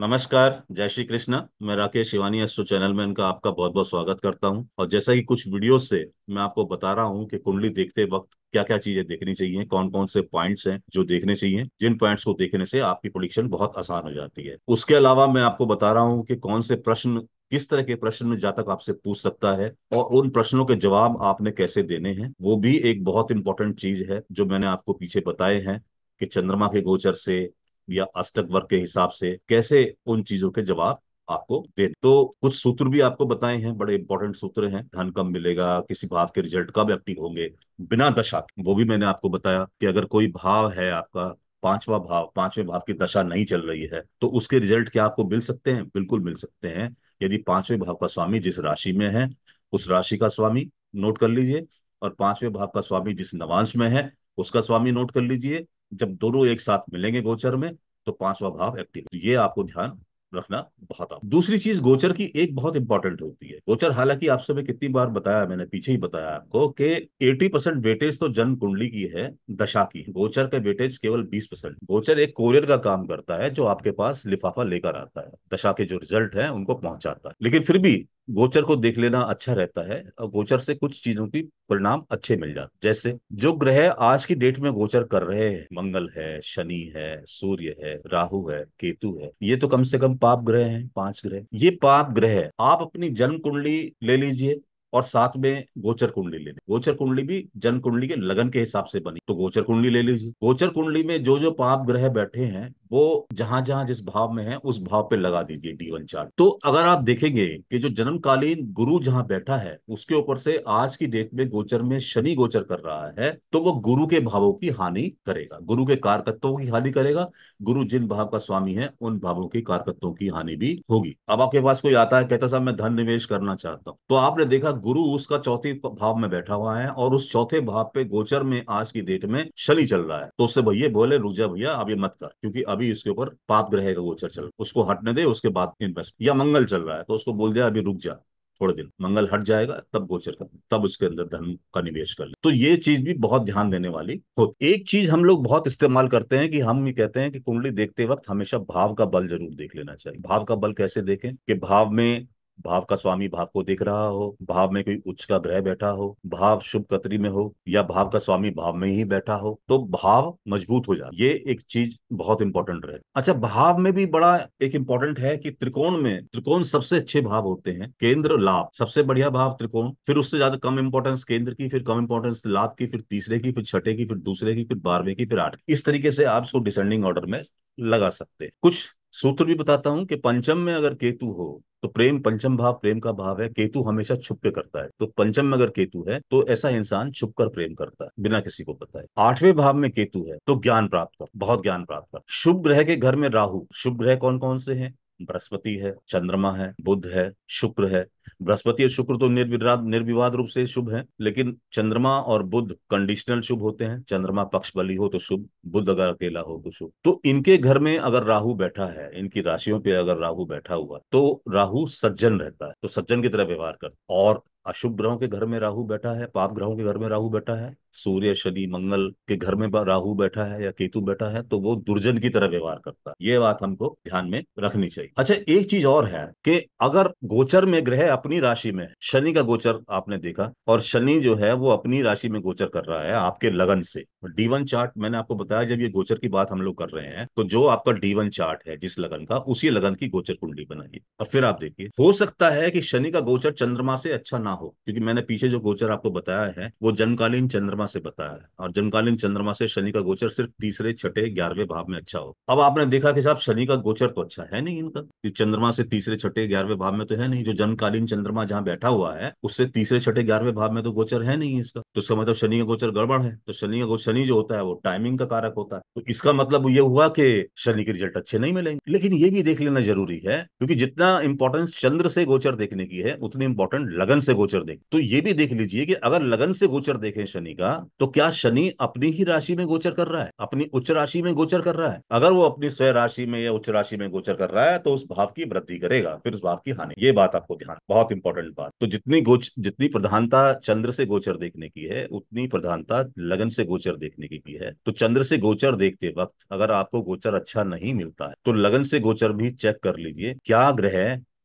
नमस्कार जय श्री कृष्ण मैं राकेश शिवानी एस्ट्रो चैनल में इनका आपका बहुत बहुत स्वागत करता हूं और जैसा कि कुछ वीडियो से मैं आपको बता रहा हूं कि कुंडली देखते वक्त क्या क्या चीजें देखनी चाहिए कौन कौन से पॉइंट्स हैं जो देखने चाहिए जिन पॉइंट्स को देखने से आपकी प्रोडिक्शन बहुत आसान हो जाती है उसके अलावा मैं आपको बता रहा हूँ कि कौन से प्रश्न किस तरह के प्रश्न में जातक आपसे पूछ सकता है और उन प्रश्नों के जवाब आपने कैसे देने हैं वो भी एक बहुत इंपॉर्टेंट चीज है जो मैंने आपको पीछे बताए हैं कि चंद्रमा के गोचर से या अष्टक वर्ग के हिसाब से कैसे उन चीजों के जवाब आपको दे तो कुछ सूत्र भी आपको बताए हैं बड़े इंपॉर्टेंट सूत्र हैं धन कब मिलेगा किसी भाव के रिजल्ट कब एक्टिव होंगे बिना दशा वो भी मैंने आपको बताया कि अगर कोई भाव है आपका पांचवा भाव पांचवें भाव की दशा नहीं चल रही है तो उसके रिजल्ट क्या आपको मिल सकते हैं बिल्कुल मिल सकते हैं यदि पांचवें भाव का स्वामी जिस राशि में है उस राशि का स्वामी नोट कर लीजिए और पांचवें भाव का स्वामी जिस नवांश में है उसका स्वामी नोट कर लीजिए जब दोनों एक साथ मिलेंगे गोचर में तो पांचवा भाव एक्टिव तो ये आपको ध्यान रखना बहुत आप दूसरी चीज गोचर की एक बहुत इंपॉर्टेंट होती है गोचर हालांकि आप सभी कितनी बार बताया मैंने पीछे ही बताया आपको कि 80 परसेंट वेटेज तो जन्म कुंडली की है दशा की गोचर का वेटेज केवल 20 परसेंट गोचर एक कोरियर का काम करता है जो आपके पास लिफाफा लेकर आता है दशा के जो रिजल्ट है उनको पहुंचाता है लेकिन फिर भी गोचर को देख लेना अच्छा रहता है और गोचर से कुछ चीजों की परिणाम अच्छे मिल जाते जैसे जो ग्रह आज की डेट में गोचर कर रहे हैं मंगल है शनि है सूर्य है राहु है केतु है ये तो कम से कम पाप ग्रह हैं पांच ग्रह ये पाप ग्रह आप अपनी जन्म कुंडली ले लीजिए और साथ में गोचर कुंडली लेनी गोचर कुंडली भी जन कुंडली के लगन के हिसाब से बनी तो गोचर कुंडली ले लीजिए गोचर कुंडली में जो जो पाप ग्रह बैठे हैं वो जहां जहां जिस भाव में है उस भाव पे लगा दीजिए डी वन चार्ट तो अगर आप देखेंगे कि जो जन्मकालीन गुरु जहां बैठा है उसके ऊपर से आज की डेट में गोचर में शनि गोचर कर रहा है तो वो गुरु के भावों की हानि करेगा गुरु के कारकत्वों की हानि करेगा गुरु जिन भाव का स्वामी है उन भावों की कारकत्वों की हानि भी होगी अब आपके पास कोई आता है कहता साहब मैं धन निवेश करना चाहता हूँ तो आपने देखा गुरु उसका चौथे भाव में बैठा हुआ है और उस चौथे भाव पे गोचर में आज की डेट में शनि चल रहा है तो उससे भैया बोले रुक जा भैया अब ये मत कर क्योंकि अभी इसके ऊपर पाप ग्रह का गोचर चल उसको हटने दे उसके बाद इन्वेस्ट या मंगल चल रहा है तो उसको बोल दिया अभी रुक जा थोड़े दिन मंगल हट जाएगा तब गोचर कर तब उसके अंदर धन का निवेश कर ले तो ये चीज भी बहुत ध्यान देने वाली हो एक चीज हम लोग बहुत इस्तेमाल करते हैं कि हम ये कहते हैं कि कुंडली देखते वक्त हमेशा भाव का बल जरूर देख लेना चाहिए भाव का बल कैसे देखें कि भाव में भाव का स्वामी भाव को देख रहा हो भाव में कोई उच्च का ग्रह बैठा हो भाव शुभ कतरी में हो या भाव का स्वामी भाव में ही बैठा हो तो भाव मजबूत हो जाए ये एक चीज बहुत इंपॉर्टेंट रहे अच्छा भाव में भी बड़ा एक इंपॉर्टेंट है कि त्रिकोण में त्रिकोण सबसे अच्छे भाव होते हैं केंद्र लाभ सबसे बढ़िया भाव त्रिकोण फिर उससे ज्यादा कम इंपॉर्टेंस केंद्र की फिर कम इंपॉर्टेंस लाभ की फिर तीसरे की फिर छठे की फिर दूसरे की फिर बारहवें की फिर आठ इस तरीके से आप इसको डिसेंडिंग ऑर्डर में लगा सकते हैं कुछ सूत्र भी बताता हूं कि पंचम में अगर केतु हो तो प्रेम पंचम भाव प्रेम का भाव है केतु हमेशा छुप के करता है तो पंचम में अगर केतु है तो ऐसा इंसान छुप कर प्रेम करता है बिना किसी को बताए आठवें भाव में केतु है तो ज्ञान प्राप्त कर बहुत ज्ञान प्राप्त कर शुभ ग्रह के घर में राहु शुभ ग्रह कौन कौन से हैं बृहस्पति है चंद्रमा है बुद्ध है शुक्र है बृहस्पति और शुक्र तो निर्विवाद निर्विवाद रूप से शुभ है लेकिन चंद्रमा और बुद्ध कंडीशनल शुभ होते हैं चंद्रमा पक्ष बली हो तो शुभ बुद्ध अगर अकेला हो तो शुभ तो इनके घर में अगर राहु बैठा है इनकी राशियों पे अगर राहु बैठा हुआ तो राहु सज्जन रहता है तो सज्जन की तरह व्यवहार करता और अशुभ ग्रहों के घर में राहु बैठा है पाप ग्रहों के घर में राहु बैठा है सूर्य शनि मंगल के घर में राहु बैठा है या केतु बैठा है तो वो दुर्जन की तरह व्यवहार करता है ये बात हमको ध्यान में रखनी चाहिए अच्छा एक चीज और है कि अगर गोचर में ग्रह अपनी राशि में शनि का गोचर आपने देखा और शनि जो है वो अपनी राशि में गोचर कर रहा है आपके लगन से डी वन चार्ट मैंने आपको बताया जब ये गोचर की बात हम लोग कर रहे हैं तो जो आपका डी वन चार्ट है जिस लगन का उसी लगन की गोचर कुंडली बनाइए और फिर आप देखिए हो सकता है कि शनि का गोचर चंद्रमा से अच्छा ना हो क्योंकि मैंने पीछे जो गोचर आपको बताया है वो जन्मकालीन चंद्रमा से बताया है और जन्मकालीन चंद्रमा से शनि का गोचर सिर्फ तीसरे छठे ग्यारहवें भाव में अच्छा हो अब आपने देखा कि साहब शनि का गोचर तो अच्छा है नहीं इनका चंद्रमा से तीसरे छठे ग्यारहवें भाव में तो है नहीं जो जन्मकालीन चंद्रमा जहाँ बैठा हुआ है उससे तीसरे छठे ग्यारहवें भाव में तो गोचर है नहीं इसका तो इसका मतलब शनि का गोचर गड़बड़ है तो शनि का शनि जो होता है वो टाइमिंग का कारक होता है तो इसका मतलब ये हुआ कि शनि के रिजल्ट अच्छे नहीं मिलेंगे लेकिन ये भी देख लेना जरूरी है क्योंकि जितना इंपॉर्टेंस चंद्र से गोचर देखने की है उतनी इंपॉर्टेंट लगन से गोचर देख तो ये भी देख लीजिए कि अगर लगन से गोचर देखें शनि का तो क्या शनि अपनी ही राशि में गोचर कर रहा है अपनी उच्च राशि में गोचर कर रहा है अगर वो अपनी स्वयं राशि में या उच्च राशि में गोचर कर रहा है तो उस भाव की वृद्धि करेगा फिर उस भाव की हानि ये बात आपको ध्यान बहुत इंपॉर्टेंट बात तो जितनी गोच जितनी प्रधानता चंद्र से गोचर देखने की है उतनी प्रधानता लगन से गोचर देखने की भी है तो चंद्र से गोचर देखते वक्त अगर आपको गोचर अच्छा नहीं मिलता है तो लगन से गोचर भी चेक कर लीजिए क्या ग्रह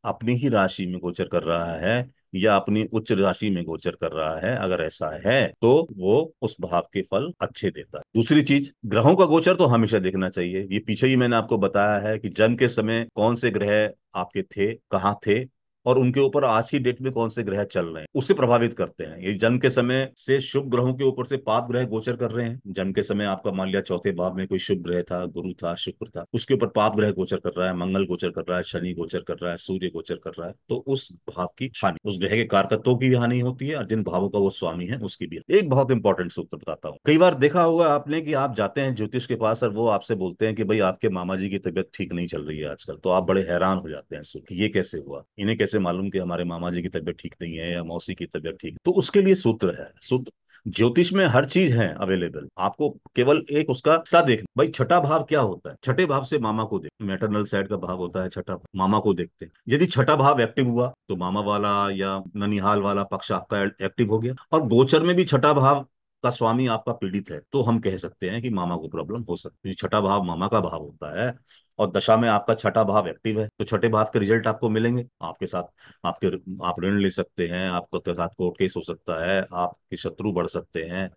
अपनी ही राशि में गोचर कर रहा है या अपनी उच्च राशि में गोचर कर रहा है अगर ऐसा है तो वो उस भाव के फल अच्छे देता है दूसरी चीज ग्रहों का गोचर तो हमेशा देखना चाहिए ये पीछे ही मैंने आपको बताया है कि जन्म के समय कौन से ग्रह आपके थे कहाँ थे और उनके ऊपर आज की डेट में कौन से ग्रह चल रहे हैं उसे प्रभावित करते हैं ये जन्म के समय से शुभ ग्रहों के ऊपर से पाप ग्रह गोचर कर रहे हैं जन्म के समय आपका मान लिया चौथे भाव में कोई शुभ ग्रह था गुरु था शुक्र था उसके ऊपर पाप ग्रह गोचर कर रहा है मंगल गोचर कर रहा है शनि गोचर कर रहा है सूर्य गोचर कर रहा है तो उस भाव की हानि उस ग्रह के कारकत्व की हानि होती है और जिन भावों का वो स्वामी है उसकी भी एक बहुत इंपॉर्टेंट सूत्र बताता हूँ कई बार देखा होगा आपने की आप जाते हैं ज्योतिष के पास और वो आपसे बोलते हैं कि भाई आपके मामा जी की तबियत ठीक नहीं चल रही है आजकल तो आप बड़े हैरान हो जाते हैं ये कैसे हुआ इन्हें कैसे कैसे मालूम कि हमारे मामा जी की तबियत ठीक नहीं है या मौसी की तबियत ठीक तो उसके लिए सूत्र है सूत्र ज्योतिष में हर चीज है अवेलेबल आपको केवल एक उसका सा देख भाई छठा भाव क्या होता है छठे भाव से मामा को देख मैटरनल साइड का भाव होता है छठा मामा को देखते हैं यदि छठा भाव एक्टिव हुआ तो मामा वाला या ननिहाल वाला पक्ष आपका एक्टिव हो गया और गोचर में भी छठा भाव का स्वामी आपका पीड़ित है तो हम कह सकते हैं कि मामा को प्रॉब्लम हो सकती है छठा भाव मामा का भाव होता है और दशा में आपका छठा भाव एक्टिव है तो छठे भाव के रिजल्ट आपको मिलेंगे आपके साथ आपके आप ऋण ले सकते हैं आपके साथ कोर्ट केस हो सकता है आपके शत्रु बढ़ सकते हैं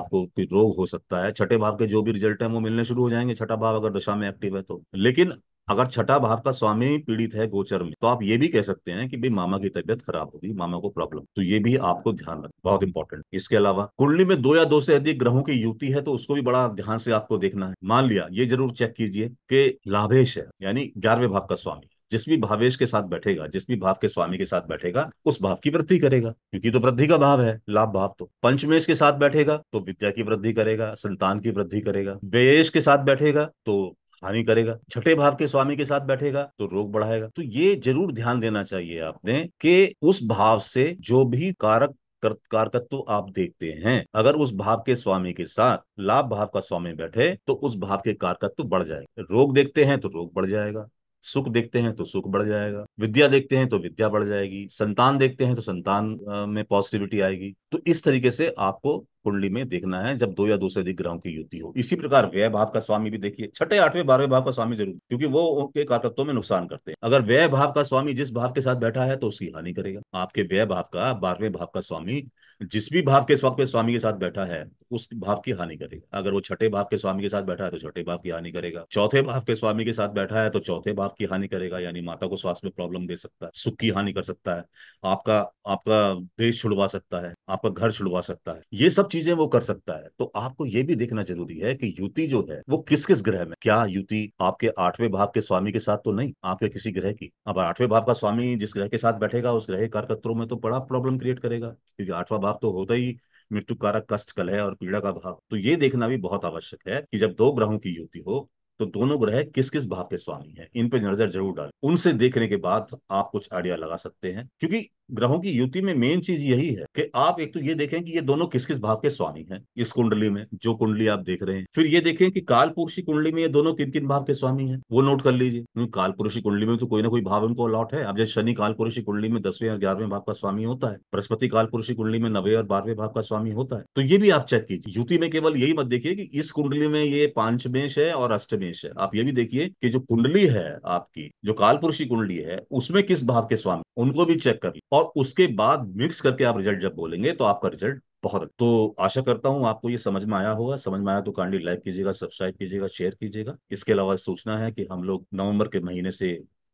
आपको कोई रोग हो सकता है छठे भाव के जो भी रिजल्ट है वो मिलने शुरू हो जाएंगे छठा भाव अगर दशा में एक्टिव है तो लेकिन अगर छठा भाव का स्वामी पीड़ित है गोचर में तो आप ये भी कह सकते हैं कि भाई मामा की तबियत खराब होगी मामा को प्रॉब्लम तो ये भी आपको ध्यान रखना बहुत इंपॉर्टेंट इसके अलावा कुंडली में दो या दो से अधिक ग्रहों की युति है तो उसको भी बड़ा ध्यान से आपको देखना है मान लिया ये जरूर चेक कीजिए कि लाभेश है यानी ग्यारहवे भाव का स्वामी जिस भी भावेश के साथ बैठेगा जिस भी भाव के स्वामी के साथ बैठेगा उस भाव की वृद्धि करेगा क्योंकि तो वृद्धि का भाव है लाभ भाव तो पंचमेश के साथ बैठेगा तो विद्या की वृद्धि करेगा संतान की वृद्धि करेगा व्ययेश के साथ बैठेगा तो हानि करेगा छठे भाव के स्वामी के साथ बैठेगा तो रोग बढ़ाएगा तो ये जरूर ध्यान देना चाहिए आपने कि उस भाव से जो भी कारक कारकत्व आप देखते हैं अगर उस भाव के स्वामी के साथ लाभ भाव का स्वामी बैठे तो उस भाव के कारकत्व बढ़ जाएगा रोग देखते हैं तो रोग बढ़ जाएगा सुख देखते हैं तो सुख बढ़ जाएगा विद्या देखते हैं तो विद्या बढ़ जाएगी संतान देखते हैं तो संतान में पॉजिटिविटी आएगी तो इस तरीके से आपको कुंडली में देखना है जब दो या दो से अधिक ग्रहों की युति हो इसी प्रकार व्यय भाव का स्वामी भी देखिए छठे आठवें बारहवें भाव का स्वामी जरूर क्योंकि वो उनके कारकत्वों में नुकसान करते हैं अगर व्यय भाव का स्वामी जिस भाव के साथ बैठा है तो उसकी हानि करेगा आपके व्यय भाव का बारहवें भाव का स्वामी जिस भी भाव के इस वक्त पे स्वामी के साथ बैठा है उस भाव की हानि करेगा अगर वो छठे भाव के स्वामी के साथ बैठा है तो छठे भाव की हानि करेगा चौथे भाव के स्वामी के साथ बैठा है तो चौथे भाव की हानि करेगा यानी माता को स्वास्थ्य में प्रॉब्लम दे सकता है सुख की हानि कर सकता है आपका आपका देश छुड़वा सकता है आपका घर छुड़वा सकता है ये सब चीजें वो कर सकता है तो आपको ये भी देखना जरूरी है कि युति जो है वो किस किस ग्रह में क्या युति आपके आठवें भाव के स्वामी के साथ तो नहीं आपके किसी ग्रह की अब आठवें भाव का स्वामी जिस ग्रह के साथ बैठेगा उस ग्रह कारकत्रों में तो बड़ा प्रॉब्लम क्रिएट करेगा क्योंकि आठवां भाव तो होता ही मृत्यु कारक कष्ट कलह और पीड़ा का भाव तो ये देखना भी बहुत आवश्यक है कि जब दो ग्रहों की युति हो तो दोनों ग्रह किस किस भाव के स्वामी हैं इन पे नजर जरूर डालें उनसे देखने के बाद आप कुछ आइडिया लगा सकते हैं क्योंकि ग्रहों की युति में मेन चीज यही है कि आप एक तो ये देखें कि ये दोनों किस किस भाव के स्वामी हैं इस कुंडली में जो कुंडली आप देख रहे हैं फिर ये देखें कि काल पुरुषी कुंडली में ये दोनों किन किन भाव के स्वामी है वो नोट कर लीजिए काल पुरुषी कुंडली में तो कोई ना कोई भाव उनको अलॉट है अब जैसे शनि काल पुरुषी कुंडली में दसवें और ग्यारहवें भाव का स्वामी होता है बृहस्पति काल पुरुषी कुंडली में नवे और बारहवें भाव का स्वामी होता है तो ये भी आप चेक कीजिए युति में केवल यही मत देखिए कि इस कुंडली में ये पांचमेश है और अष्टमेश है आप ये भी देखिए कि जो कुंडली है आपकी जो काल पुरुषी कुंडली है उसमें किस भाव के स्वामी उनको भी चेक कर और और उसके बाद मिक्स करके आप रिजल्ट जब बोलेंगे तो आपका रिजल्ट बहुत अच्छा- तो आशा करता हूँ आपको ये समझ में आया होगा समझ में आया तो कांडली लाइक कीजिएगा सब्सक्राइब कीजिएगा शेयर कीजिएगा इसके अलावा सूचना है कि हम लोग नवंबर के महीने से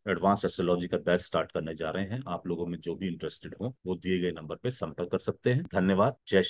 एडवांस एस्ट्रोलॉजी का बैच स्टार्ट करने जा रहे हैं आप लोगों में जो भी इंटरेस्टेड हो वो दिए गए नंबर पे संपर्क कर सकते हैं धन्यवाद जय